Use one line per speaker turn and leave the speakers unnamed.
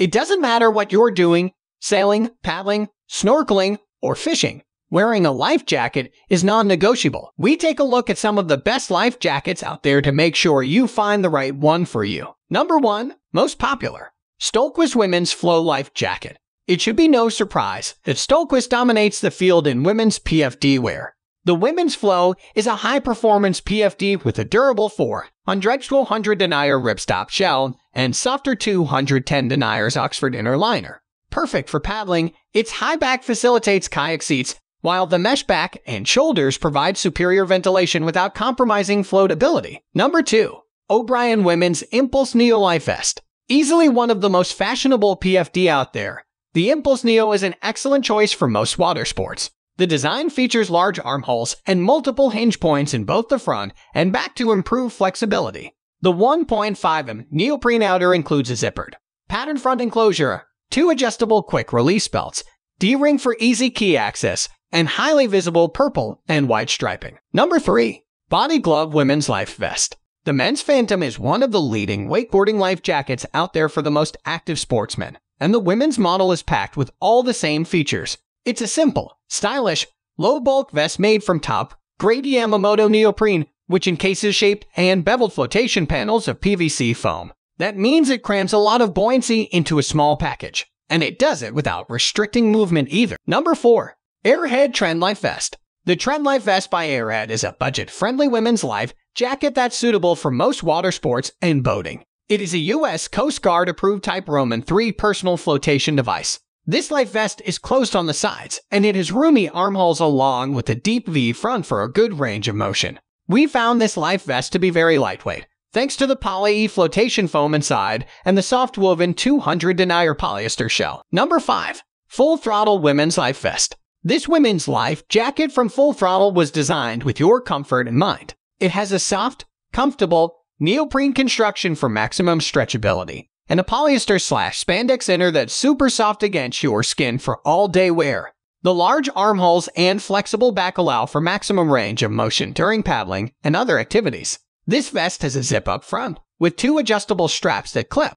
It doesn't matter what you're doing sailing, paddling, snorkeling, or fishing. Wearing a life jacket is non negotiable. We take a look at some of the best life jackets out there to make sure you find the right one for you. Number one, most popular Stolquist Women's Flow Life Jacket. It should be no surprise that Stolquist dominates the field in women's PFD wear. The Women's Flow is a high-performance PFD with a durable 4 on 100 denier ripstop shell and softer 210 deniers Oxford inner liner. Perfect for paddling, its high back facilitates kayak seats, while the mesh back and shoulders provide superior ventilation without compromising floatability. Number 2. O'Brien Women's Impulse Neo Life Vest. Easily one of the most fashionable PFD out there, the Impulse Neo is an excellent choice for most water sports. The design features large armholes and multiple hinge points in both the front and back to improve flexibility. The 1.5M neoprene outer includes a zippered pattern front enclosure, two adjustable quick release belts, D-ring for easy key access, and highly visible purple and white striping. Number 3. Body Glove Women's Life Vest. The Men's Phantom is one of the leading wakeboarding life jackets out there for the most active sportsmen, and the women's model is packed with all the same features. It's a simple, stylish, low bulk vest made from top, grade Yamamoto neoprene, which encases shaped and beveled flotation panels of PVC foam. That means it crams a lot of buoyancy into a small package, and it does it without restricting movement either. Number 4. Airhead Trendlife Vest The Trendlife Vest by Airhead is a budget-friendly women's life jacket that's suitable for most water sports and boating. It is a U.S. Coast Guard approved Type Roman 3 personal flotation device. This life vest is closed on the sides, and it has roomy armholes along with a deep V front for a good range of motion. We found this life vest to be very lightweight, thanks to the poly flotation foam inside and the soft woven 200 denier polyester shell. Number 5. Full Throttle Women's Life Vest. This women's life jacket from Full Throttle was designed with your comfort in mind. It has a soft, comfortable, neoprene construction for maximum stretchability and a polyester slash spandex inner that's super soft against your skin for all day wear. The large armholes and flexible back allow for maximum range of motion during paddling and other activities. This vest has a zip up front, with two adjustable straps that clip,